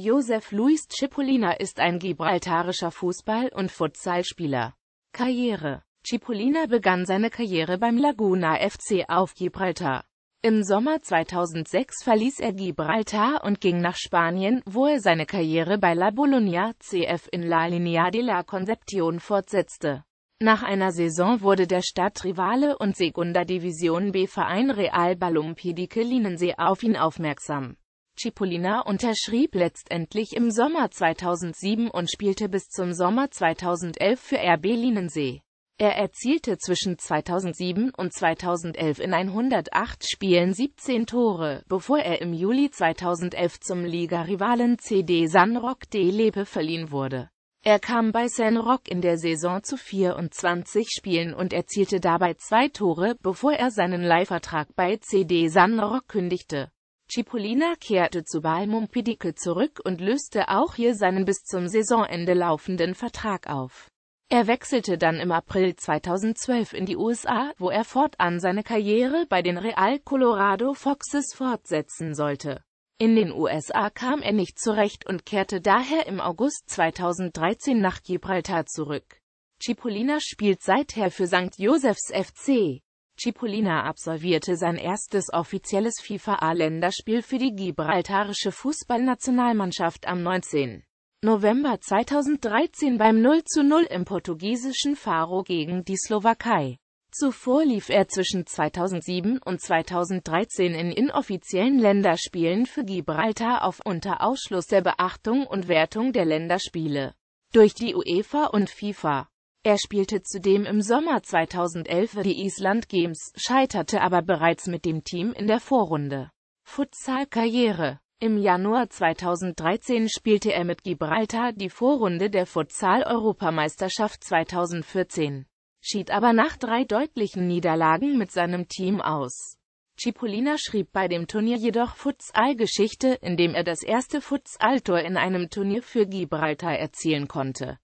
Josef Luis Cipollina ist ein gibraltarischer Fußball- und Futsalspieler. Karriere Cipollina begann seine Karriere beim Laguna FC auf Gibraltar. Im Sommer 2006 verließ er Gibraltar und ging nach Spanien, wo er seine Karriere bei La Bologna CF in La Linea de la Concepción fortsetzte. Nach einer Saison wurde der Stadtrivale und Segunda Division B-Verein Real Balompié di Linensee auf ihn aufmerksam. Cipollina unterschrieb letztendlich im Sommer 2007 und spielte bis zum Sommer 2011 für RB Linensee. Er erzielte zwischen 2007 und 2011 in 108 Spielen 17 Tore, bevor er im Juli 2011 zum Ligarivalen CD San Roque de Lepe verliehen wurde. Er kam bei San Roque in der Saison zu 24 Spielen und erzielte dabei zwei Tore, bevor er seinen Leihvertrag bei CD San Roque kündigte. Cipollina kehrte zu Balmum zurück und löste auch hier seinen bis zum Saisonende laufenden Vertrag auf. Er wechselte dann im April 2012 in die USA, wo er fortan seine Karriere bei den Real Colorado Foxes fortsetzen sollte. In den USA kam er nicht zurecht und kehrte daher im August 2013 nach Gibraltar zurück. Cipollina spielt seither für St. Josephs FC. Cipollina absolvierte sein erstes offizielles FIFA-A-Länderspiel für die gibraltarische Fußballnationalmannschaft am 19. November 2013 beim 0:0 im portugiesischen Faro gegen die Slowakei. Zuvor lief er zwischen 2007 und 2013 in inoffiziellen Länderspielen für Gibraltar auf unter Ausschluss der Beachtung und Wertung der Länderspiele durch die UEFA und FIFA. Er spielte zudem im Sommer 2011 die Island Games, scheiterte aber bereits mit dem Team in der Vorrunde. Futsal-Karriere im Januar 2013 spielte er mit Gibraltar die Vorrunde der Futsal-Europameisterschaft 2014, schied aber nach drei deutlichen Niederlagen mit seinem Team aus. Cipollina schrieb bei dem Turnier jedoch Futsal-Geschichte, indem er das erste Futsal-Tor in einem Turnier für Gibraltar erzielen konnte.